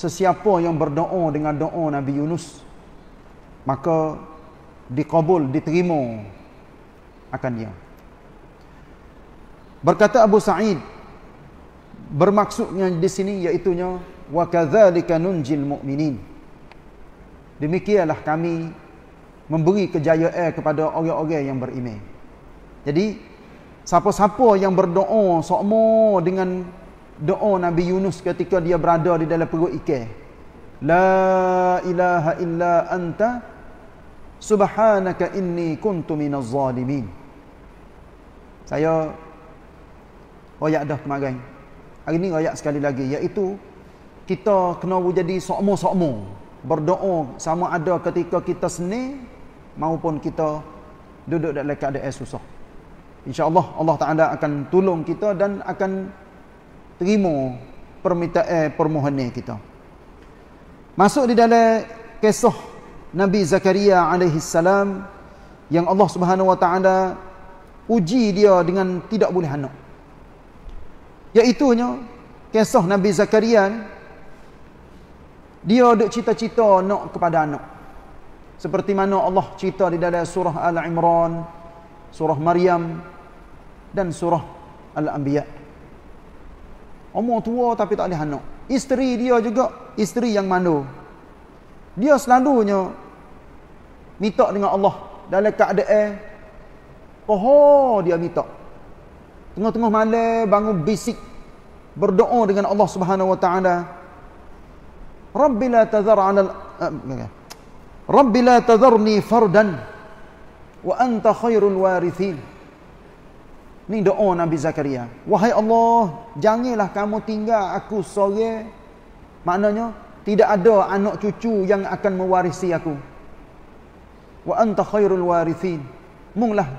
sesiapa yang berdoa dengan doa Nabi Yunus maka dikabul diterima akan dia berkata Abu Sa'id bermaksudnya di sini iaitunya wa kadzalika nunjil mu'minin demikianlah kami memberi kejayaan kepada orang-orang yang beriman jadi siapa-siapa yang berdoa sokmo dengan doa Nabi Yunus ketika dia berada di dalam perut ikan. La ilaha illa anta subhanaka inni kuntu minaz zalimin. Saya royak dah kemarin. Hari ini royak sekali lagi iaitu kita kena jadi sokmo-sokmo berdoa sama ada ketika kita seni maupun kita duduk dalam keadaan susah. InsyaAllah Allah Ta'ala akan tolong kita dan akan terima permintaan eh, permohonan kita. Masuk di dalam kisah Nabi Zakaria alaihi salam yang Allah Subhanahu wa taala uji dia dengan tidak boleh anak. Iaitu nya kisah Nabi Zakaria dia duk cita-cita nak kepada anak. Seperti mana Allah cerita di dalam surah Al-Imran, surah Maryam dan surah Al-Anbiya'. Umur tua tapi tak boleh anak. Isteri dia juga, isteri yang mandu. Dia selalunya minta dengan Allah. Dalam keadaan, poho dia minta. Tengah-tengah malam bangun bisik. Berdoa dengan Allah subhanahu wa ta'ala. Rabbi tazar tazhar anal... Eh, Rabbi la fardan. Wa anta khairul warithin. Ni doa Nabi Zakaria. Wahai Allah, janganlah kamu tinggal aku sore. Maknanya, tidak ada anak cucu yang akan mewarisi aku. Wa anta khairul warithin. Munglah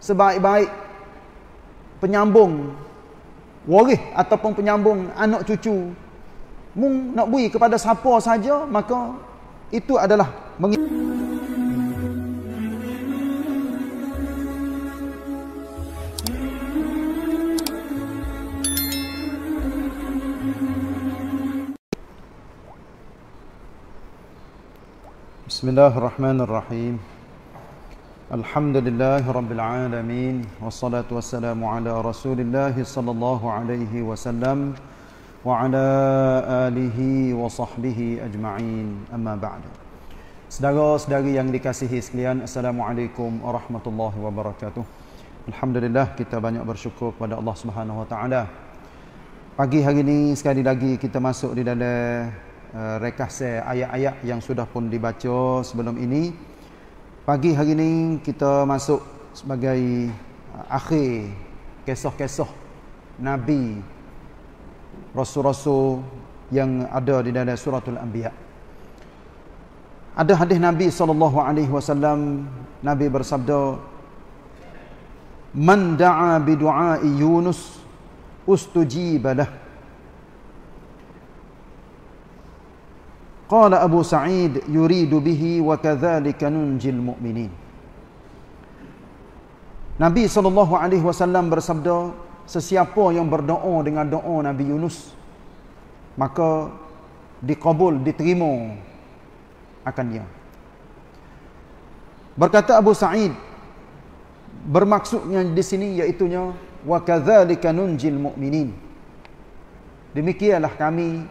sebaik-baik penyambung waris ataupun penyambung anak cucu. Mung nak bui kepada siapa saja, maka itu adalah mengikuti. Bismillahirrahmanirrahim. الله الرحمن الرحيم الحمد لله رب العالمين والصلاة والسلام على رسول الله صلى الله عليه وسلم وعلى آله Sedara sedari yang dikasihi sekalian Assalamualaikum warahmatullahi wabarakatuh Alhamdulillah kita banyak bersyukur kepada Allah Subhanahu Pagi hari ini sekali lagi kita masuk di dalam Eh, saya ayat-ayat yang sudah pun dibaca sebelum ini. Pagi hari ini kita masuk sebagai eh, akhir kisah-kisah Nabi Rasul-Rasul yang ada di dalam suratul Anbiya. Ada hadis Nabi SAW, Nabi bersabda, Man da'a bidu'ai Yunus ustujibalah. Qala Abu Sa'id yuridu bihi wa kadzalika nunjil mu'minin. Nabi sallallahu alaihi wasallam bersabda, sesiapa yang berdoa dengan doa Nabi Yunus maka dikabul diterima akan dia. Berkata Abu Sa'id bermaksudnya di sini iaitu wa kadzalika nunjil mu'minin. Demikianlah kami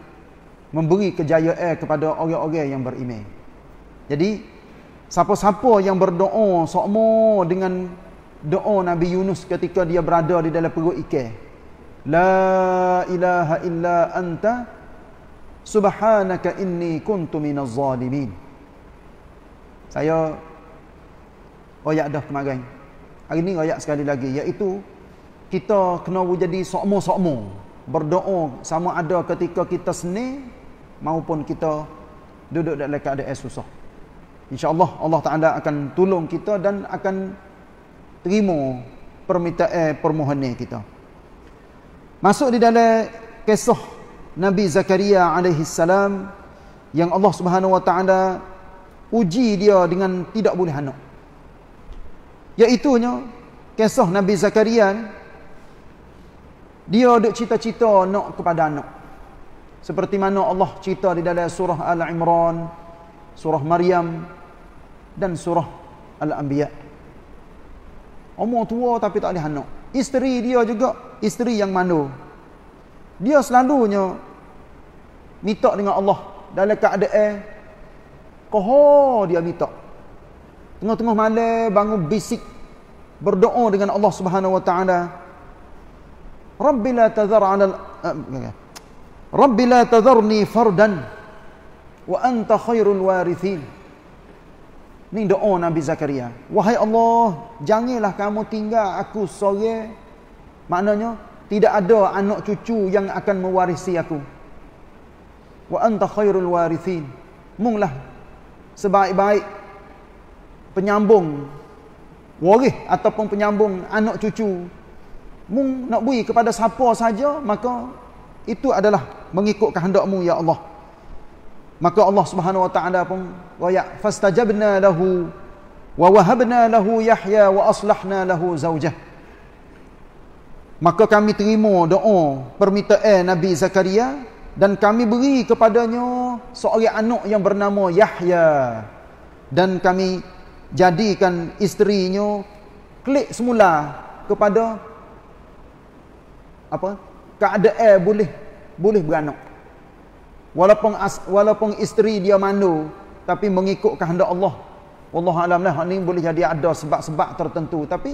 memberi kejayaan kepada orang-orang yang beriman. Jadi siapa-siapa yang berdoa sokmo dengan doa Nabi Yunus ketika dia berada di dalam perut ikan. La ilaha illa anta subhanaka inni kuntu minaz zalimin. Saya ayat dah kemarin. Hari ni ayat sekali lagi iaitu kita kena jadi sokmo-sokmo berdoa sama ada ketika kita seni maupun kita duduk dalam keadaan susah. Insya Allah Allah Ta'ala akan tolong kita dan akan terima permintaan eh, permohonan kita. Masuk di dalam kisah Nabi Zakaria alaihi salam yang Allah Subhanahu wa taala uji dia dengan tidak boleh anak. Yaitunya kisah Nabi Zakaria dia duk cita-cita nak kepada anak seperti mana Allah cerita di dalam surah Al-Imran, surah Maryam dan surah Al-Anbiya. Umur tua tapi tak ada anak. Isteri dia juga isteri yang mandu. Dia selalunya minta dengan Allah dalam keadaan koho dia minta. Tengah-tengah malam bangun bisik berdoa dengan Allah Subhanahu wa taala. Rabbi la tazar 'ala al eh, Rabbi la tadharni fardan wa anta khairul warithin. Ini doa Nabi Zakaria. Wahai Allah, janganlah kamu tinggal aku sore. Maknanya, tidak ada anak cucu yang akan mewarisi aku. Wa anta khairul warithin. Munglah sebaik-baik penyambung waris ataupun penyambung anak cucu. Mung nak bui kepada siapa saja, maka itu adalah mengikut kehendakmu ya Allah maka Allah Subhanahu wa taala pun royak fastajabna lahu wa wahabna lahu yahya wa aslahna lahu zaujah maka kami terima doa permintaan Nabi Zakaria dan kami beri kepadanya seorang anak yang bernama Yahya dan kami jadikan isterinya klik semula kepada apa keadaan boleh boleh beranak. Walaupun as, walaupun isteri dia mandu tapi mengikut kehendak Allah. Allah alamlah ini boleh jadi ada sebab-sebab tertentu tapi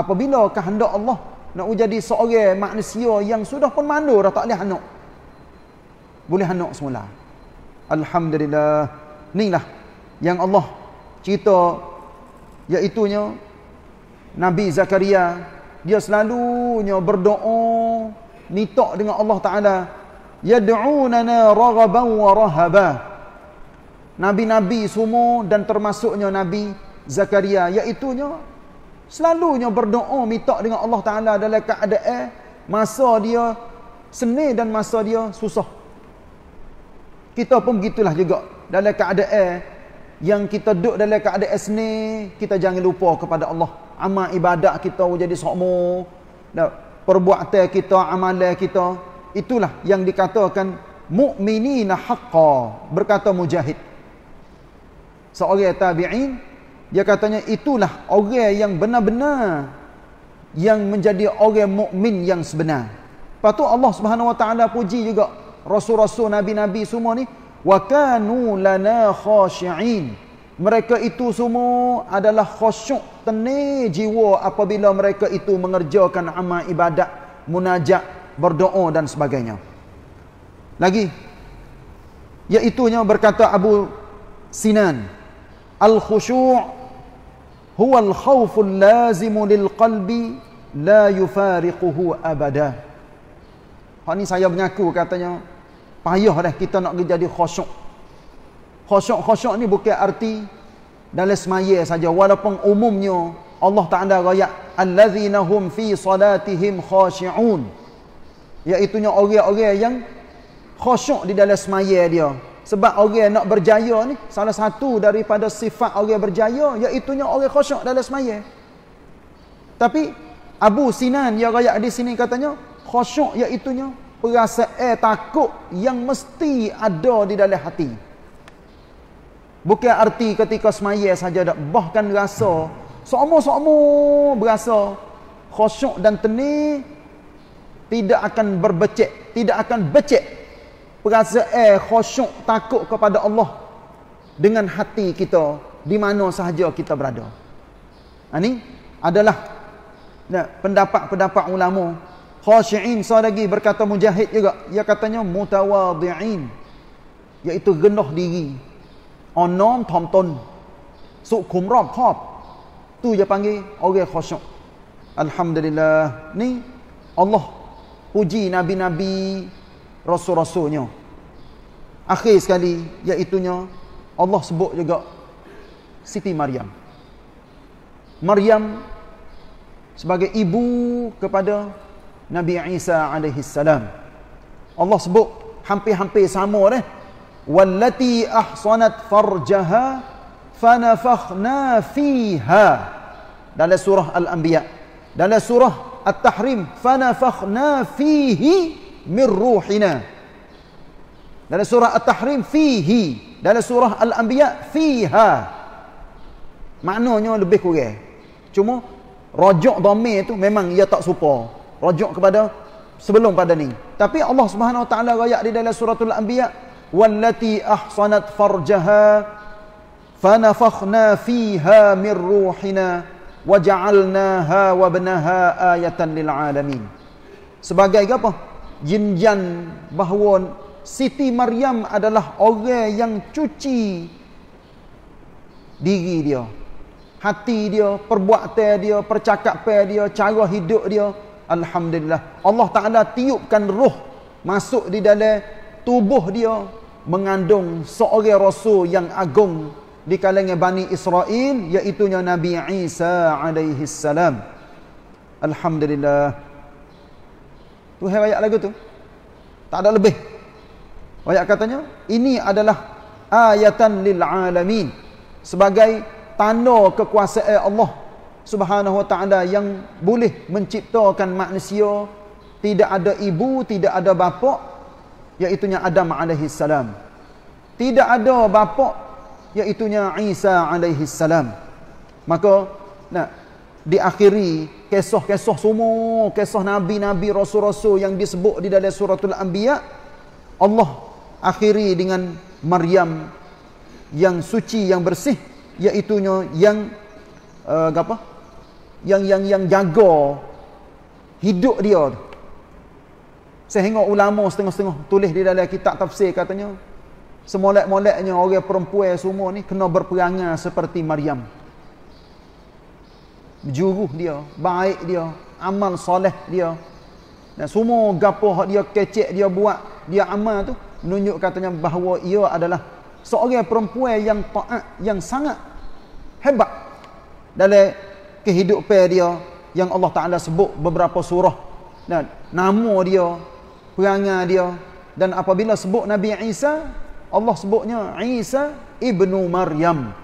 apabila kehendak Allah nak jadi seorang manusia yang sudah pun mandu dah tak boleh anak. Boleh anak semula. Alhamdulillah. Inilah yang Allah cerita iaitu Nabi Zakaria dia selalunya berdoa ni dengan Allah Taala yad'unana raghaban wa rahaba nabi-nabi semua dan termasuknya nabi Zakaria iaitu nya selalunya berdoa minta dengan Allah Taala dalam keadaan masa dia seni dan masa dia susah kita pun begitulah juga dalam keadaan yang kita duduk dalam keadaan seni kita jangan lupa kepada Allah amal ibadat kita jadi sokmo perbuatan kita, amalan kita, itulah yang dikatakan mukminina haqqo, berkata mujahid. Seorang tabi'in dia katanya itulah orang yang benar-benar yang menjadi orang mukmin yang sebenar. Lepas tu Allah Subhanahu Wa Taala puji juga rasul-rasul nabi-nabi semua ni wa kanu lana khashi'in. Mereka itu semua adalah khusyuk tenang jiwa apabila mereka itu mengerjakan amal ibadat, munajat, berdoa dan sebagainya. Lagi iaitunya berkata Abu Sinan, "Al-khushu' huwa al-khawfu al lil-qalbi la yufariquhu abada." Ha ni saya menyaku katanya payah dah kita nak jadi khusyuk. Khusyuk-khusyuk ni bukan arti dalam semaya saja walaupun umumnya Allah Taala raya allazina hum fi salatihim khashiyun iaitu nya orang-orang yang khusyuk di dalam semaya dia sebab orang nak berjaya ni salah satu daripada sifat orang berjaya iaitu nya orang khusyuk dalam semaya tapi Abu Sinan yang raya di sini katanya khusyuk iaitu nya perasaan takut yang mesti ada di dalam hati Bukan arti ketika semaya saja dah. Bahkan rasa. Semua-semua berasa. Khosyuk dan teni Tidak akan berbecek. Tidak akan becek. Perasa eh khosyuk takut kepada Allah. Dengan hati kita. Di mana sahaja kita berada. Ini ha, adalah pendapat-pendapat ulama. Khosyi'in lagi berkata mujahid juga. Ia katanya mutawadhi'in. Iaitu genuh diri. อ่อนน้อมถ่อมตนสุขุมรอบคอบตู้จะปังกีโอเคขอชอัลฮัมดุลิลลาห์นี่อัลลอฮ์ผู้จีนบีนบีรอสูรอสูเนาะอัคเคสกันดียะอิตุเนาะอัลลอฮ์สบุกยังก็สิทธิมารยามมารยาม sebagai ibu kepada Nabi Isa alaihi salam Allah sebut hampir-hampir sama deh والتي أحصنت فرجها فنفخنا فيها دل سورة الأنبياء دل سورة التحريم فنفخنا فيه من روحنا دل سورة التحريم فيه surah Al Anbiya فيها maknanya lebih kurang cuma rojok dhamir tu memang ia tak serupa rojok kepada sebelum pada ni tapi Allah Subhanahu Wa Taala royak di dalam suratul anbiya والتي أحصنت فرجها فنفخنا فيها من روحنا وجعلناها وابنها آية للعالمين sebagai apa jinjan bahawa Siti Maryam adalah orang yang cuci diri dia hati dia perbuatan dia percakapan dia cara hidup dia alhamdulillah Allah Taala tiupkan roh masuk di dalam tubuh dia mengandung seorang rasul yang agung di kalangan Bani Israel iaitu Nabi Isa alaihi salam. Alhamdulillah. Tu hai ayat lagu tu. Tak ada lebih. Ayat katanya ini adalah ayatan lil alamin sebagai tanda kekuasaan Allah Subhanahu wa taala yang boleh menciptakan manusia tidak ada ibu, tidak ada bapa, iaitu Adam alaihi salam. Tidak ada bapa iaitu Isa alaihi salam. Maka nak diakhiri kisah-kisah semua kisah nabi-nabi rasul-rasul yang disebut di dalam suratul anbiya Allah akhiri dengan Maryam yang suci yang bersih iaitu yang uh, apa yang yang yang jaga hidup dia tu Sehingga ulama setengah-setengah tulis di dalam kitab tafsir katanya semolek-moleknya orang perempuan semua ni kena berperangan seperti Maryam. Juruh dia, baik dia, amal soleh dia. Dan semua gapoh dia kecek dia buat, dia amal tu menunjuk katanya bahawa ia adalah seorang perempuan yang taat yang sangat hebat dalam kehidupan dia yang Allah Taala sebut beberapa surah dan nama dia perangai dia dan apabila sebut Nabi Isa Allah sebutnya Isa ibnu Maryam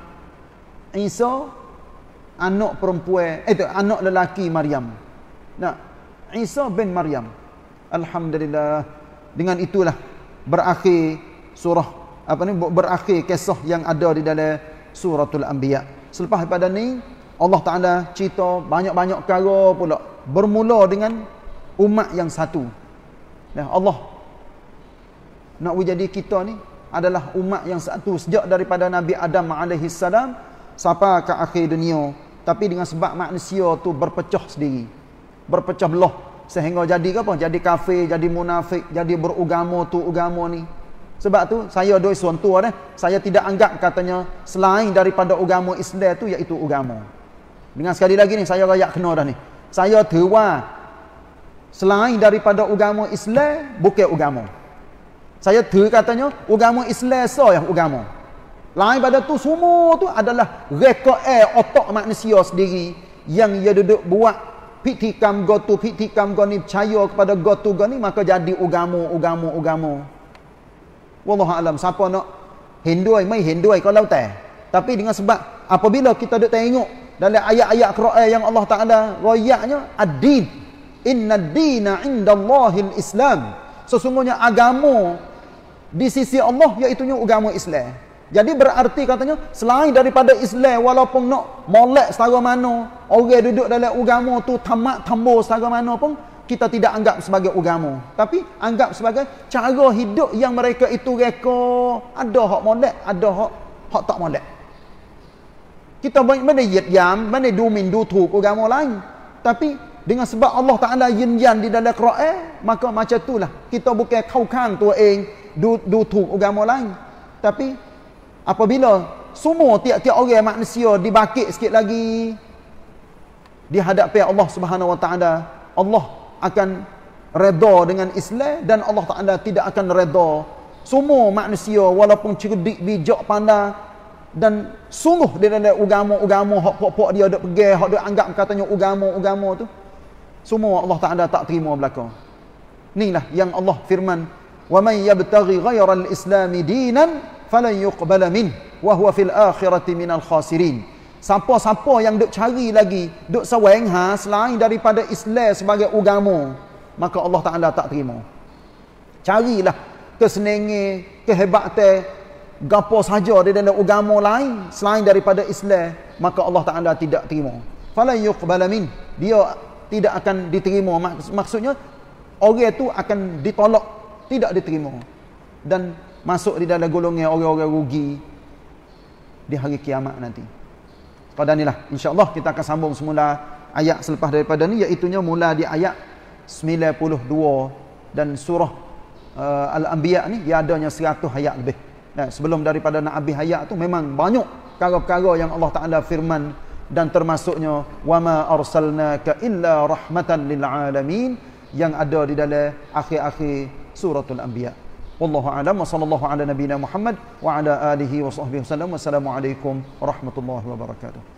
Isa anak perempuan itu eh, anak lelaki Maryam nah Isa bin Maryam alhamdulillah dengan itulah berakhir surah apa ni berakhir kisah yang ada di dalam suratul anbiya selepas pada ni Allah Taala cerita banyak-banyak perkara pula bermula dengan umat yang satu Nah Allah nak jadi kita ni adalah umat yang satu sejak daripada Nabi Adam alaihi salam sampai ke akhir dunia tapi dengan sebab manusia tu berpecah sendiri berpecah belah sehingga jadi apa jadi kafir jadi munafik jadi beragama tu agama ni sebab tu saya doi suntua dah saya tidak anggap katanya selain daripada agama Islam tu iaitu agama dengan sekali lagi ni saya rakyat kena dah ni saya terwa selain daripada agama Islam bukan agama saya ter katanya agama Islam so yang agama lain pada tu semua tu adalah air otak manusia sendiri yang ia duduk buat pitikam gotu pitikam goni percaya kepada gotu goni maka jadi agama agama agama wallahu alam siapa nak hindui mai hindui kalau tak eh? tapi dengan sebab apabila kita duduk tengok dalam ayat-ayat Quran yang Allah Taala royaknya ad-din Inna dina inda Allahil Islam. Sesungguhnya agama di sisi Allah iaitu agama Islam. Jadi berarti katanya selain daripada Islam walaupun nak molek secara mana orang duduk dalam agama tu tamak tambo, secara mana pun kita tidak anggap sebagai agama tapi anggap sebagai cara hidup yang mereka itu reka ada hak molek ada hak hak tak molek kita banyak mana yatyam mana du min du tu agama lain tapi dengan sebab Allah Ta'ala yin-yan di dalam Quran, maka macam tu lah Kita bukan kaukan tu eng, dutuk agama lain. Tapi, apabila semua tiap-tiap orang manusia dibakit sikit lagi, dihadapi Allah Subhanahu Wa Ta'ala, Allah akan reda dengan Islam dan Allah Ta'ala tidak akan reda. Semua manusia walaupun cerdik, bijak, pandai, dan sungguh dia ada ugamo-ugamo hok-hok dia ada pergi hok dia anggap katanya ugamo-ugamo tu semua Allah Ta'ala tak terima belakang. Inilah yang Allah firman. وَمَنْ يَبْتَغِ غَيْرَ الْإِسْلَامِ دِينًا فَلَنْ يُقْبَلَ مِنْ وَهُوَ فِي الْأَخِرَةِ al khasirin." Siapa-siapa yang duk cari lagi, duk seweng ha, selain daripada Islam sebagai agama, maka Allah Ta'ala tak terima. Carilah kesenenge, kehebatan, gapo saja di dalam agama lain, selain daripada Islam, maka Allah Ta'ala tidak terima. فَلَنْ يُقْبَلَ مِنْ Dia tidak akan diterima maksudnya orang itu akan ditolak tidak diterima dan masuk di dalam golongan orang-orang rugi di hari kiamat nanti pada inilah insyaallah kita akan sambung semula ayat selepas daripada ni iaitu mula di ayat 92 dan surah uh, al-anbiya ni dia adanya 100 ayat lebih nah, sebelum daripada nak habis ayat tu memang banyak perkara-perkara yang Allah Taala firman dan termasuknya wama arsalnaka illa rahmatan lil alamin yang ada di dalam akhir-akhir suratul anbiya wallahu alam wa sallallahu ala nabina muhammad wa ala alihi wa sahbihi wasallam wassalamu alaikum warahmatullahi wabarakatuh